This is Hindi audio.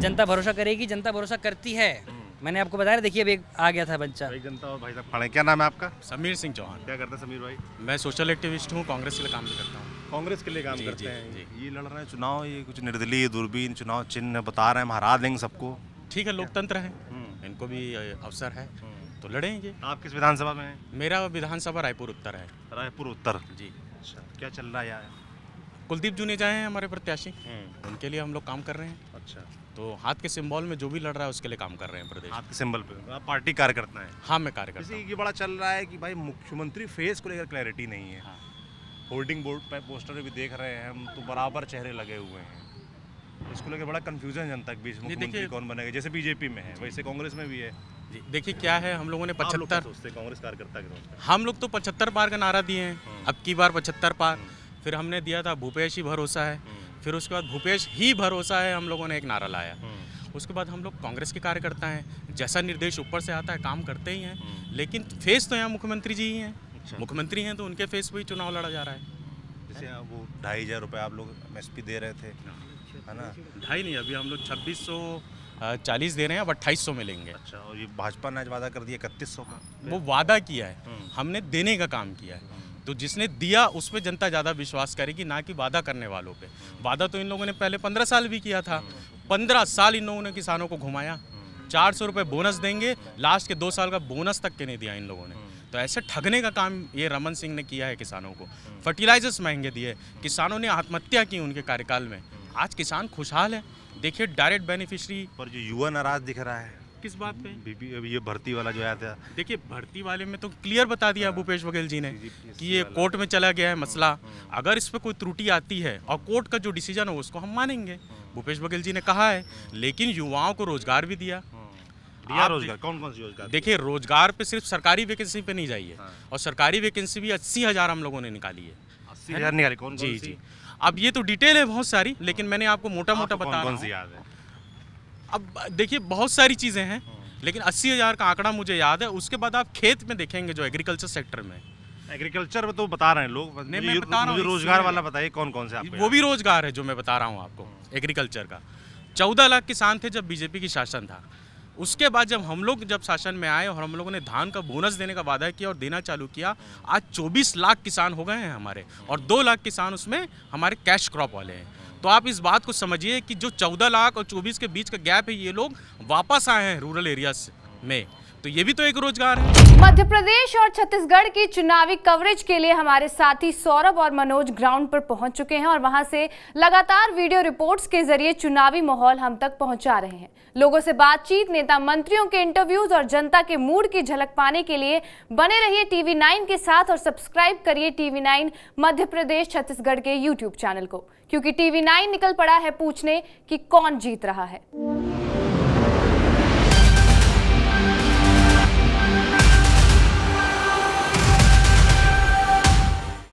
जनता भरोसा करेगी जनता भरोसा करती है हम्म। मैंने आपको बताया देखिए अभी आ गया था बच्चा जनता और भाई साहब खड़े क्या नाम है आपका समीर सिंह चौहान क्या करते हैं समीर भाई मैं सोशल एक्टिविस्ट हूँ कांग्रेस के लिए काम भी करता हूँ कांग्रेस के लिए काम करते हैं ये लड़ रहे हैं चुनाव ये कुछ निर्दलीय दूरबीन चुनाव चिन्ह बता रहे हैं हरा देंगे सबको ठीक है लोकतंत्र है हम्म। इनको भी अवसर है हम्म। तो लड़ेंगे आप किस विधानसभा में मेरा विधानसभा रायपुर उत्तर है रायपुर उत्तर जी अच्छा क्या चल रहा है यार कुलदीप जुनेजा हैं हमारे प्रत्याशी उनके लिए हम लोग काम कर रहे हैं अच्छा तो हाथ के सिंबल में जो भी लड़ रहा है उसके लिए काम कर रहे हैं प्रदेश हाथ के सिंबल पे आप पार्टी कार्यकर्ता है हाँ मैं कार्यकर्ता ये बड़ा चल रहा है कि भाई मुख्यमंत्री फेस को लेकर क्लैरिटी नहीं है होल्डिंग बोर्ड पर पोस्टर भी देख रहे हैं हम तो बराबर चेहरे लगे हुए हैं इसको लेकर बड़ा कन्फ्यूजन जनता के बीच मुख्यमंत्री कौन बनेगा जैसे बीजेपी में है वैसे कांग्रेस में भी है देखिए क्या है हम लोगों ने पचहत्तर कांग्रेस कार्यकर्ता हम लोग तो पचहत्तर पार का नारा दिए हैं हाँ। अब की बार पचहत्तर पार हाँ। फिर हमने दिया था भूपेश ही भरोसा है हाँ। फिर उसके बाद भूपेश ही भरोसा है हम लोगों ने एक नारा लाया हम्म। उसके बाद हम लोग कांग्रेस के कार्यकर्ता हैं जैसा निर्देश ऊपर से आता है काम करते ही हैं हम्म। लेकिन फेस तो यहाँ मुख्यमंत्री जी ही हैं अच्छा। मुख्यमंत्री हैं तो उनके फेस पर ही चुनाव लड़ा जा रहा है जैसे वो ढाई हज़ार रुपये आप लोग एम दे रहे थे हाँ। है ना ढाई नहीं अभी हम लोग छब्बीस सौ चालीस दे रहे हैं अब अट्ठाईस सौ मिलेंगे अच्छा और ये भाजपा ने आज वादा कर दिया इकतीस सौ का हाँ, वो वादा किया है हम्म। हमने देने का काम किया है तो जिसने दिया उस पर जनता ज़्यादा विश्वास करेगी ना कि वादा करने वालों पे वादा तो इन लोगों ने पहले पंद्रह साल भी किया था पंद्रह साल इन लोगों ने किसानों को घुमाया चार सौ रुपये बोनस देंगे लास्ट के दो साल का बोनस तक के नहीं दिया इन लोगों ने तो ऐसे ठगने का काम ये रमन सिंह ने किया है किसानों को फर्टिलाइजर्स महंगे दिए किसानों ने आत्महत्या की उनके कार्यकाल में आज किसान खुशहाल है देखिए डायरेक्ट बेनिफिशरी पर जो युवा नाराज दिख रहा है किस बात पे बीपी अभी ये भर्ती वाला जो आया था देखिए भर्ती वाले में तो क्लियर बता दिया हाँ। भूपेश बघेल जी ने कि ये कोर्ट में चला गया है मसला हाँ, हाँ। अगर इस पे कोई त्रुटि आती है और कोर्ट का जो डिसीजन हो उसको हम मानेंगे भूपेश बघेल जी ने कहा है लेकिन युवाओं को रोजगार भी दिया दिया रोजगार कौन कौन सी रोजगार देखिए रोजगार पे सिर्फ सरकारी वैकेंसी पे नहीं जाइए हाँ। और सरकारी वैकेंसी भी अस्सी हज़ार हम लोगों ने निकाली है अस्सी हज़ार निकाली कौन जी कौन जी अब ये तो डिटेल है बहुत सारी लेकिन मैंने आपको मोटा मोटा बताया अब देखिए बहुत सारी चीज़ें हैं लेकिन अस्सी हज़ार का आंकड़ा मुझे याद है उसके बाद आप खेत में देखेंगे जो एग्रीकल्चर सेक्टर में एग्रीकल्चर में तो बता रहे हैं लोग मैं बता रहा हूँ रोजगार वाला बताइए कौन कौन से वो भी रोजगार है जो मैं बता रहा हूँ आपको एग्रीकल्चर का चौदह लाख किसान थे जब बीजेपी की शासन था उसके बाद जब हम लोग जब शासन में आए और हम लोगों ने धान का बोनस देने का वादा किया और देना चालू किया आज 24 लाख किसान हो गए हैं हमारे और 2 लाख किसान उसमें हमारे कैश क्रॉप वाले हैं तो आप इस बात को समझिए कि जो चौदह लाख और चौबीस के बीच का गैप है ये लोग वापस आए हैं रूरल एरिया में तो ये भी तो एक रोजगार है मध्य प्रदेश और छत्तीसगढ़ की चुनावी कवरेज के लिए हमारे साथी सौरभ और मनोज ग्राउंड पर पहुंच चुके हैं और वहां से लगातार वीडियो रिपोर्ट्स के जरिए चुनावी माहौल हम तक पहुंचा रहे हैं लोगों से बातचीत नेता मंत्रियों के इंटरव्यूज और जनता के मूड की झलक पाने के लिए बने रहिए टीवी नाइन के साथ और सब्सक्राइब करिए टीवी नाइन मध्य प्रदेश छत्तीसगढ़ के यूट्यूब चैनल को क्योंकि टीवी नाइन निकल पड़ा है पूछने की कौन जीत रहा है